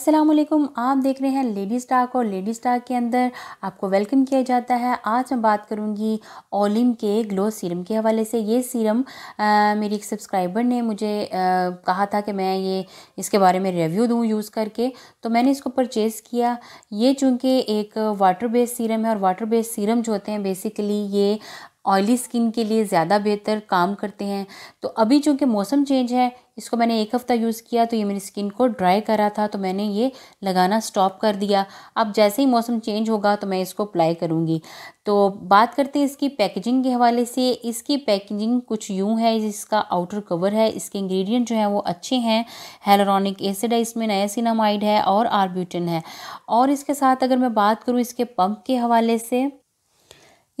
असलम आप देख रहे हैं लेडीज़ टाक और लेडीज़ टाक के अंदर आपको वेलकम किया जाता है आज मैं बात करूंगी ओलिम के ग्लो सीरम के हवाले से ये सीरम आ, मेरी एक सब्सक्राइबर ने मुझे आ, कहा था कि मैं ये इसके बारे में रिव्यू दूँ यूज़ करके तो मैंने इसको परचेज़ किया ये चूँकि एक वाटर बेस्ड सीरम है और वाटर बेस्ड सीरम जो होते हैं बेसिकली ये ऑयली स्किन के लिए ज़्यादा बेहतर काम करते हैं तो अभी चूँकि मौसम चेंज है इसको मैंने एक हफ़्ता यूज़ किया तो ये मेरी स्किन को ड्राई करा था तो मैंने ये लगाना स्टॉप कर दिया अब जैसे ही मौसम चेंज होगा तो मैं इसको अप्लाई करूँगी तो बात करते हैं इसकी पैकेजिंग के हवाले से इसकी पैकेजिंग कुछ यूँ है इसका आउटर कवर है इसके इंग्रेडिएंट जो हैं वो अच्छे हैं हेलोरॉनिक एसिड है इसमें नायसिनामाइड है और आरब्यूटिन है और इसके साथ अगर मैं बात करूँ इसके पंप के हवाले से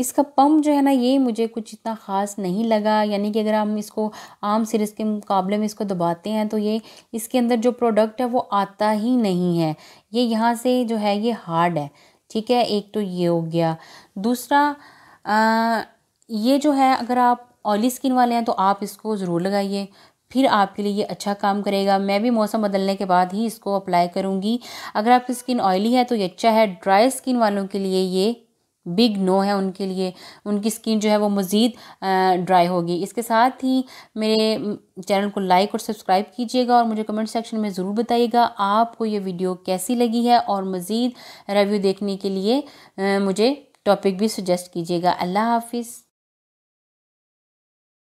इसका पम्प जो है ना ये मुझे कुछ इतना ख़ास नहीं लगा यानी कि अगर हम इसको आम सीरीज़ के मुकाबले में इसको दबाते हैं तो ये इसके अंदर जो प्रोडक्ट है वो आता ही नहीं है ये यहाँ से जो है ये हार्ड है ठीक है एक तो ये हो गया दूसरा आ, ये जो है अगर आप ऑयली स्किन वाले हैं तो आप इसको ज़रूर लगाइए फिर आपके लिए ये अच्छा काम करेगा मैं भी मौसम बदलने के बाद ही इसको अप्लाई करूँगी अगर आपकी स्किन ऑयली है तो ये अच्छा है ड्राई स्किन वालों के लिए ये बिग नो है उनके लिए उनकी स्किन जो है वो मज़ीद ड्राई होगी इसके साथ ही मेरे चैनल को लाइक और सब्सक्राइब कीजिएगा और मुझे कमेंट सेक्शन में ज़रूर बताइएगा आपको ये वीडियो कैसी लगी है और मज़ीद रिव्यू देखने के लिए मुझे टॉपिक भी सुजेस्ट कीजिएगा अल्लाह हाफिज़